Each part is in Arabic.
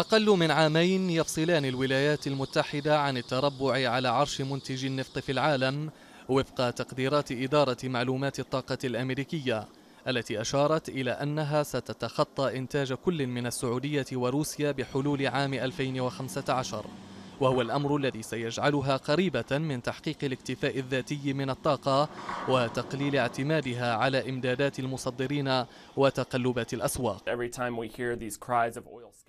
أقل من عامين يفصلان الولايات المتحدة عن التربع على عرش منتج النفط في العالم وفق تقديرات إدارة معلومات الطاقة الأمريكية التي أشارت إلى أنها ستتخطى إنتاج كل من السعودية وروسيا بحلول عام 2015 وهو الأمر الذي سيجعلها قريبة من تحقيق الاكتفاء الذاتي من الطاقة وتقليل اعتمادها على إمدادات المصدرين وتقلبات الأسواق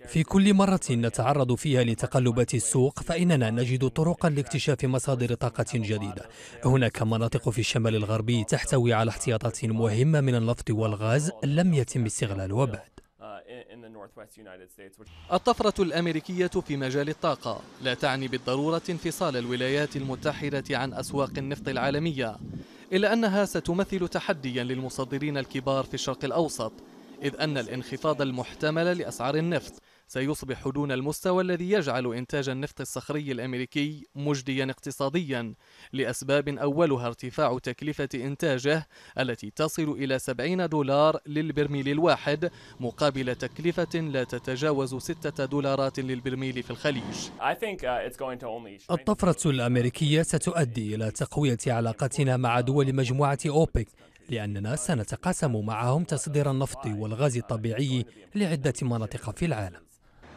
في كل مرة نتعرض فيها لتقلبات السوق فإننا نجد طرقا لاكتشاف مصادر طاقة جديدة هناك مناطق في الشمال الغربي تحتوي على احتياطات مهمة من النفط والغاز لم يتم استغلالها بعد الطفرة الأمريكية في مجال الطاقة لا تعني بالضرورة انفصال الولايات المتحدة عن أسواق النفط العالمية إلا أنها ستمثل تحديا للمصدرين الكبار في الشرق الأوسط إذ أن الانخفاض المحتمل لأسعار النفط سيصبح دون المستوى الذي يجعل إنتاج النفط الصخري الأمريكي مجديا اقتصاديا لأسباب أولها ارتفاع تكلفة إنتاجه التي تصل إلى 70 دولار للبرميل الواحد مقابل تكلفة لا تتجاوز 6 دولارات للبرميل في الخليج uh, الطفرة الأمريكية ستؤدي إلى تقوية علاقتنا مع دول مجموعة أوبك لأننا سنتقاسم معهم تصدير النفط والغاز الطبيعي لعدة مناطق في العالم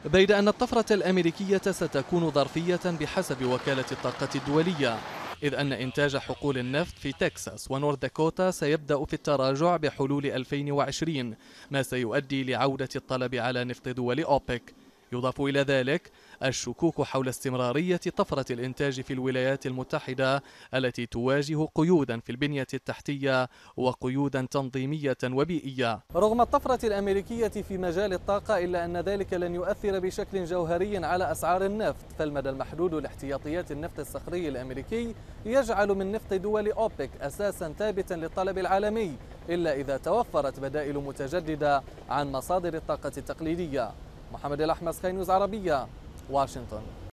بيد أن الطفرة الأمريكية ستكون ظرفية بحسب وكالة الطاقة الدولية إذ أن إنتاج حقول النفط في تكساس ونورث داكوتا سيبدأ في التراجع بحلول 2020 ما سيؤدي لعودة الطلب على نفط دول أوبك يضاف إلى ذلك الشكوك حول استمرارية طفرة الإنتاج في الولايات المتحدة التي تواجه قيودا في البنية التحتية وقيودا تنظيمية وبيئية رغم الطفرة الأمريكية في مجال الطاقة إلا أن ذلك لن يؤثر بشكل جوهري على أسعار النفط فالمدى المحدود لاحتياطيات النفط الصخري الأمريكي يجعل من نفط دول أوبك أساسا ثابتا للطلب العالمي إلا إذا توفرت بدائل متجددة عن مصادر الطاقة التقليدية محمد الأحمس خينيوز عربية Washington.